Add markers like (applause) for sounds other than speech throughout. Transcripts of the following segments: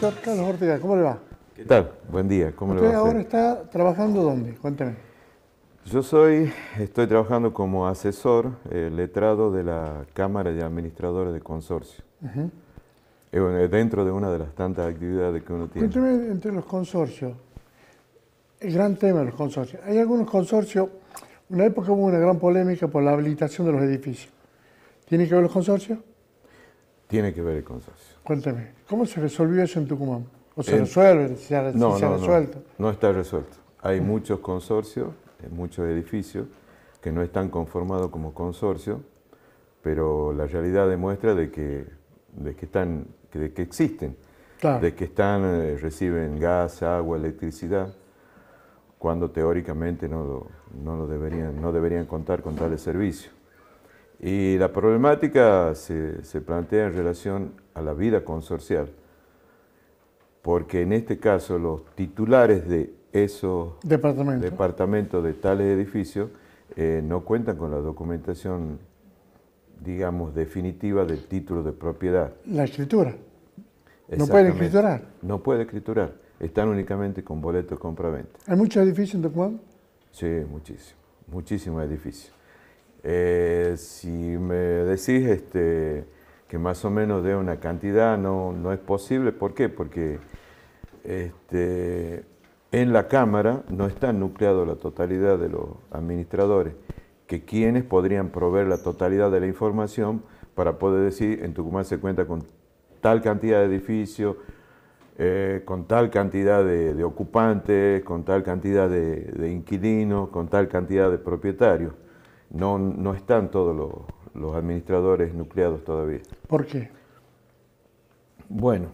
doctor Carlos Ortega, ¿cómo le va? ¿Qué tal? Buen día, ¿cómo le va? ¿Usted ahora está trabajando dónde? Cuénteme. Yo soy, estoy trabajando como asesor eh, letrado de la Cámara de Administradores de Consorcio. Dentro de una de las tantas actividades que uno tiene. Cuénteme entre los consorcios, el gran tema de los consorcios. Hay algunos consorcios, una época hubo una gran polémica por la habilitación de los edificios. ¿Tiene que ver los consorcios? tiene que ver el consorcio. Cuénteme, ¿cómo se resolvió eso en Tucumán? ¿O se resuelve? ¿Se, no, se resuelto? No, está resuelto. Hay muchos consorcios, muchos edificios que no están conformados como consorcio, pero la realidad demuestra de que, de que, están, de que existen, de que están, eh, reciben gas, agua, electricidad, cuando teóricamente no, no, deberían, no deberían contar con tales servicios. Y la problemática se, plantea en relación a la vida consorcial, porque en este caso los titulares de esos departamentos de tales edificios eh, no cuentan con la documentación, digamos, definitiva del título de propiedad. La escritura. No puede escriturar. No puede escriturar. Están únicamente con boletos de compra-venta. ¿Hay muchos edificios en Tucumán? Sí, muchísimos. Muchísimos edificios. Eh, si me decís este, que más o menos de una cantidad, no, es posible. ¿Por qué? Porque este, en la Cámara no está nucleado la totalidad de los administradores, que quienes podrían proveer la totalidad de la información para poder decir, en Tucumán se cuenta con tal cantidad de edificios, eh, con tal cantidad de, ocupantes, con tal cantidad de inquilinos, con tal cantidad de propietarios no, no están todos los, administradores nucleados todavía. ¿Por qué? Bueno,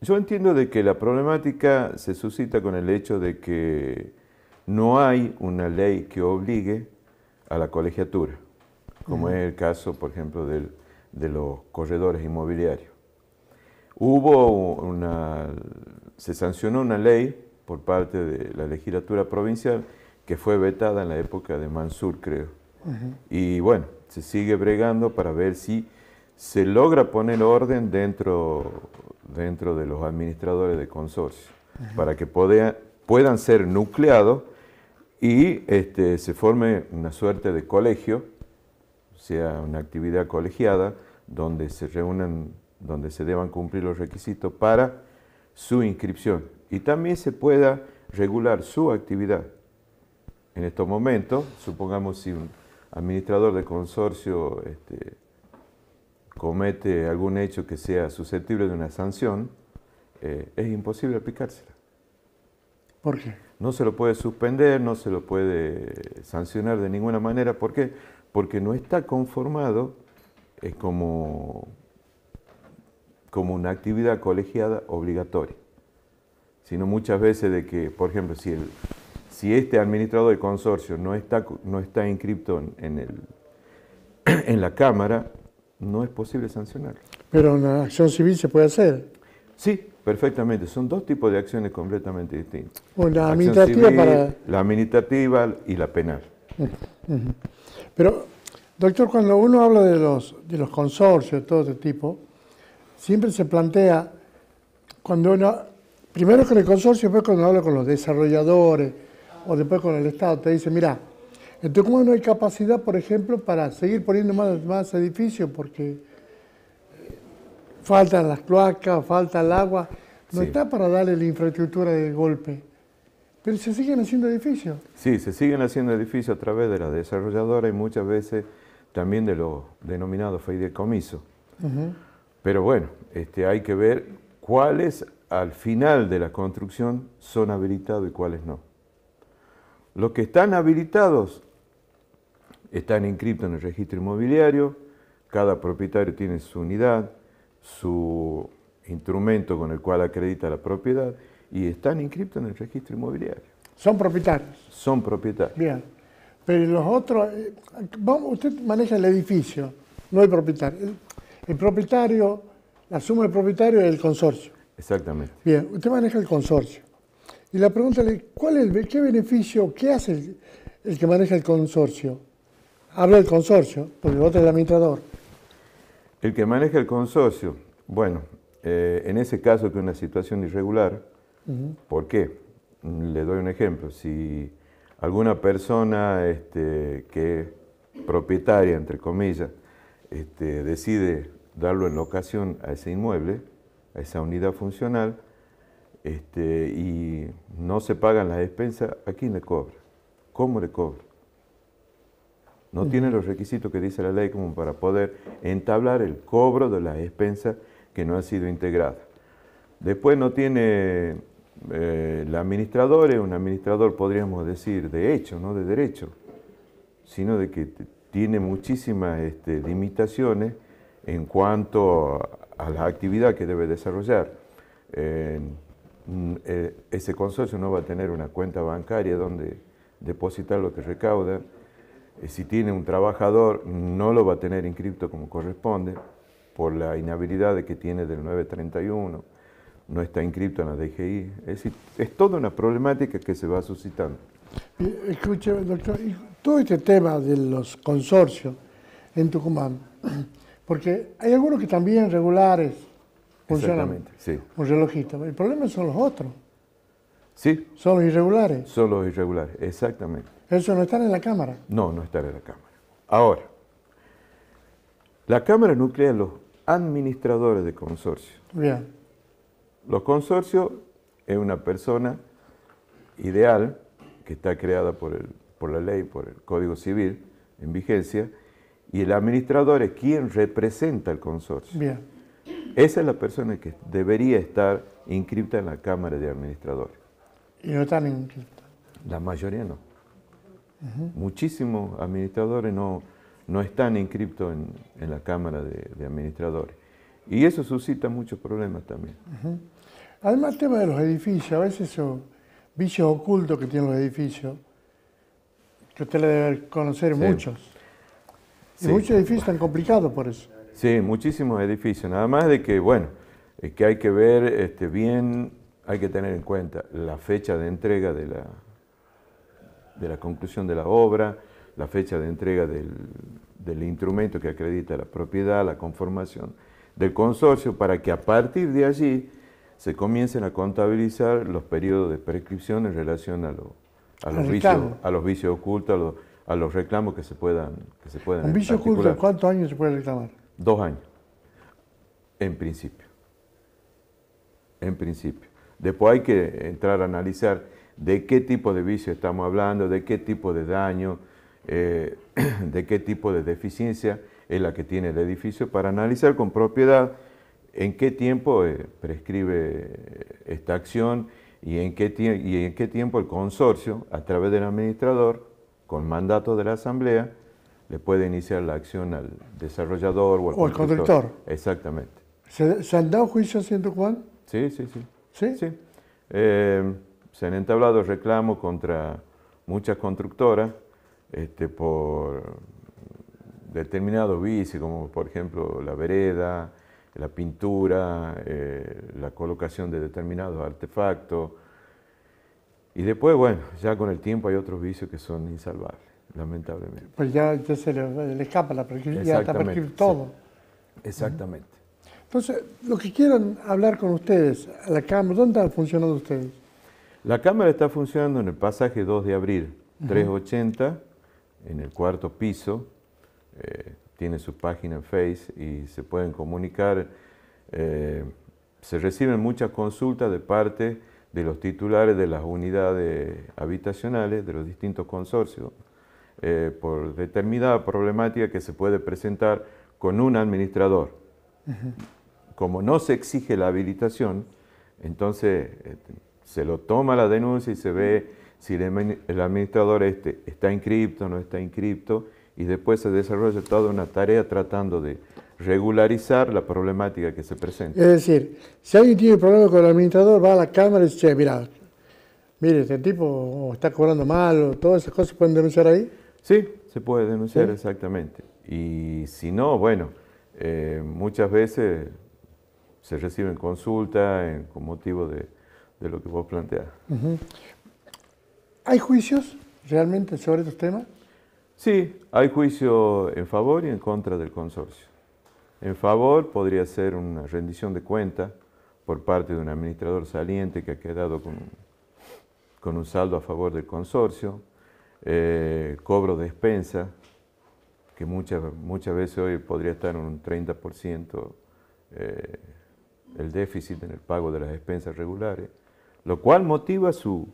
yo entiendo de que la problemática se suscita con el hecho de que no hay una ley que obligue a la colegiatura, como es el caso, por ejemplo, de los corredores inmobiliarios. Hubo una, se sancionó una ley por parte de la legislatura provincial que fue vetada en la época de Mansur, creo, y bueno, se sigue bregando para ver si se logra poner orden dentro, dentro de los administradores de consorcio, para que puedan ser nucleados y este, se forme una suerte de colegio, o sea una actividad colegiada, donde se reúnan, donde se deban cumplir los requisitos para su inscripción y también se pueda regular su actividad. En estos momentos, supongamos si administrador del consorcio este, comete algún hecho que sea susceptible de una sanción, eh, es imposible aplicársela. ¿Por qué? No se lo puede suspender, no se lo puede sancionar de ninguna manera. ¿Por qué? Porque no está conformado como, como una actividad colegiada obligatoria. Sino muchas veces de que, por ejemplo, si el, si este administrador del consorcio no está, no está inscripto en, el, (clears throat) en la Cámara, no es posible sancionarlo. Pero una acción civil se puede hacer. Sí, perfectamente. Son dos tipos de acciones completamente distintas. la administrativa para... La administrativa y la penal. Pero, doctor, cuando uno habla de los, de los consorcios de todo este tipo, siempre se plantea, cuando uno, primero con el consorcio, después cuando habla con los desarrolladores, o después con el Estado te dice, mira, en Tucumán no hay capacidad, por ejemplo, para seguir poniendo más, edificios porque eh, faltan las cloacas, falta el agua, no está para darle la infraestructura de golpe. Pero se siguen haciendo edificios. Sí, se siguen haciendo edificios a través de la desarrolladora y muchas veces también de lo denominado feidecomiso. Pero bueno, este, hay que ver cuáles al final de la construcción son habilitados y cuáles no. Los que están habilitados están inscritos en el registro inmobiliario, cada propietario tiene su unidad, su instrumento con el cual acredita la propiedad y están inscritos en el registro inmobiliario. ¿Son propietarios? Son propietarios. Bien. Pero los otros, eh, usted maneja el edificio, no hay propietario. El, propietario, la suma del propietario es el consorcio. Exactamente. Bien, usted maneja el consorcio y la pregunta es, ¿cuál es ¿qué beneficio, qué hace el, que maneja el consorcio? Hablo del consorcio, porque vos es el administrador. El que maneja el consorcio, bueno, eh, en ese caso que es una situación irregular, ¿por qué? Le doy un ejemplo. Si alguna persona este, que es propietaria, entre comillas, este, decide darlo en locación a ese inmueble, a esa unidad funcional, este, y no se pagan las expensas, ¿a quién le cobra? ¿Cómo le cobra? No tiene los requisitos que dice la ley como para poder entablar el cobro de las expensas que no han sido integradas. Después no tiene el eh, administrador, es un administrador, podríamos decir, de hecho, no de derecho, sino de que tiene muchísimas este, limitaciones en cuanto a la actividad que debe desarrollar. Mm, eh, ese consorcio no va a tener una cuenta bancaria donde depositar lo que recauda. Eh, si tiene un trabajador, no lo va a tener inscripto como corresponde por la inhabilidad que tiene del 931, no está inscripto en la DGI. Es es toda una problemática que se va suscitando. Escuche, doctor, todo este tema de los consorcios en Tucumán, (clears throat) porque hay algunos que también regulares, Exactamente Sí. Un relojito. El problema son los otros. Sí. Son los irregulares. Son los irregulares, exactamente. Eso no está en la cámara. No, no está en la cámara. Ahora, la cámara nuclea los administradores de consorcio. Bien. Los consorcios es una persona ideal que está creada por, el, por la ley, por el Código Civil en vigencia, y el administrador es quien representa el consorcio. Bien. Esa es la persona que debería estar inscripta en la Cámara de Administradores. ¿Y no están inscripta? La mayoría no. Muchísimos administradores no, no están inscriptos en, la Cámara de, Administradores. Y eso suscita muchos problemas también. Además, el tema de los edificios, a veces esos vicios ocultos que tienen los edificios, que usted le debe conocer muchos. Y muchos edificios están complicados por eso. Sí, muchísimos edificios. Nada más de que, bueno, que hay que ver este, bien, hay que tener en cuenta la fecha de entrega de la, de la conclusión de la obra, la fecha de entrega del, instrumento que acredita la propiedad, la conformación del consorcio, para que a partir de allí se comiencen a contabilizar los periodos de prescripción en relación a, a, los, vicios, a los ocultos, a los, reclamos que se puedan que se puedan ¿Un vicio oculto cuántos años se puede reclamar? Dos años. En principio. En principio. Después hay que entrar a analizar de qué tipo de vicio estamos hablando, de qué tipo de daño, eh, (clears throat) de qué tipo de deficiencia es la que tiene el edificio, para analizar con propiedad en qué tiempo eh, prescribe esta acción y en qué tiempo el consorcio, a través del administrador, con mandato de la asamblea, le puede iniciar la acción al desarrollador o al, o constructor. Exactamente. ¿Se, han dado juicios en Sí, sí, sí. ¿Sí? sí. Eh, se han entablado reclamos contra muchas constructoras este, por determinados vicios, como por ejemplo la vereda, la pintura, eh, la colocación de determinados artefactos. Y después, bueno, ya con el tiempo hay otros vicios que son insalvables lamentablemente. Pues ya, se le, escapa la prescripción, ya está prescripto todo. Exactamente. Entonces, lo que quieran hablar con ustedes, la Cámara, ¿dónde están funcionando ustedes? La Cámara está funcionando en el pasaje 2 de abril, 380, en el cuarto piso. Eh, tiene su página en Face y se pueden comunicar. Eh, se reciben muchas consultas de parte de los titulares de las unidades habitacionales de los distintos consorcios eh, por determinada problemática que se puede presentar con un administrador. Como no se exige la habilitación, entonces este, se lo toma la denuncia y se ve si el, administrador este está inscripto o no está inscripto, y después se desarrolla toda una tarea tratando de regularizar la problemática que se presenta. Es decir, si alguien tiene un problema con el administrador, va a la Cámara y dice, mira, mire, este tipo está cobrando mal, todas esas cosas pueden denunciar ahí. Sí, se puede denunciar exactamente. Y si no, bueno, eh, muchas veces se reciben consulta eh, con motivo de, lo que vos planteás. ¿Hay juicios realmente sobre estos temas? Sí, hay juicio en favor y en contra del consorcio. En favor podría ser una rendición de cuenta por parte de un administrador saliente que ha quedado con un saldo a favor del consorcio eh, cobro de expensa, que muchas, muchas veces hoy podría estar en un 30% eh, el déficit en el pago de las expensas regulares, lo cual motiva su,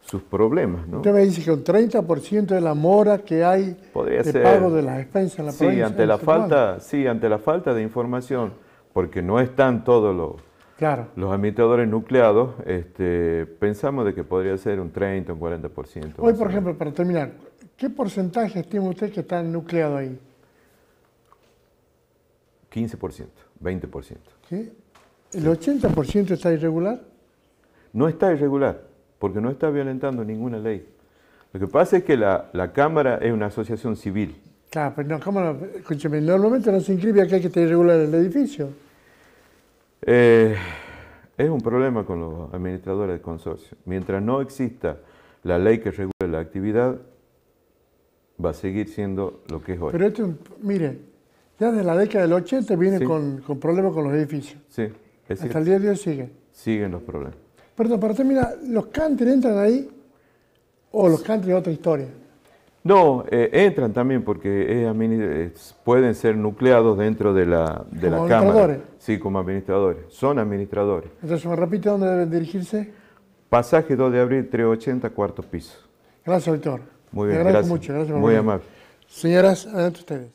sus problemas. ¿no? Usted me dice que un 30% de la mora que hay de pago de las expensas en la sí, Ante la falta, sí, ante la falta de información, porque no están todos los Claro. Los ambientadores nucleados, este, pensamos de que podría ser un 30, un 40%. Hoy, por ejemplo, para terminar, ¿qué porcentaje estima usted que está nucleado ahí? 15%, 20%. ¿Qué? ¿El 80% está irregular? No está irregular, porque no está violentando ninguna ley. Lo que pasa es que la, Cámara es una asociación civil. Claro, pero no, Cámara, Escúcheme, normalmente no se inscribe hay que está irregular el edificio. Eh, es un problema con los administradores de consorcio. Mientras no exista la ley que regule la actividad, va a seguir siendo lo que es hoy. Pero esto, mire, ya desde la década del 80 viene con, problemas con los edificios. Sí, Hasta el día de hoy siguen Siguen los problemas. Perdón, para terminar, ¿los country entran ahí o los country es otra historia? No, eh, entran también porque eh, eh, pueden ser nucleados dentro de la, de la Cámara. Sí, como administradores. Son administradores. Entonces, ¿me repite dónde deben dirigirse? Pasaje 2 de abril, 380, cuarto piso. Gracias, Víctor. Muy bien, gracias. mucho. Muy amable. Señoras, adelante ustedes.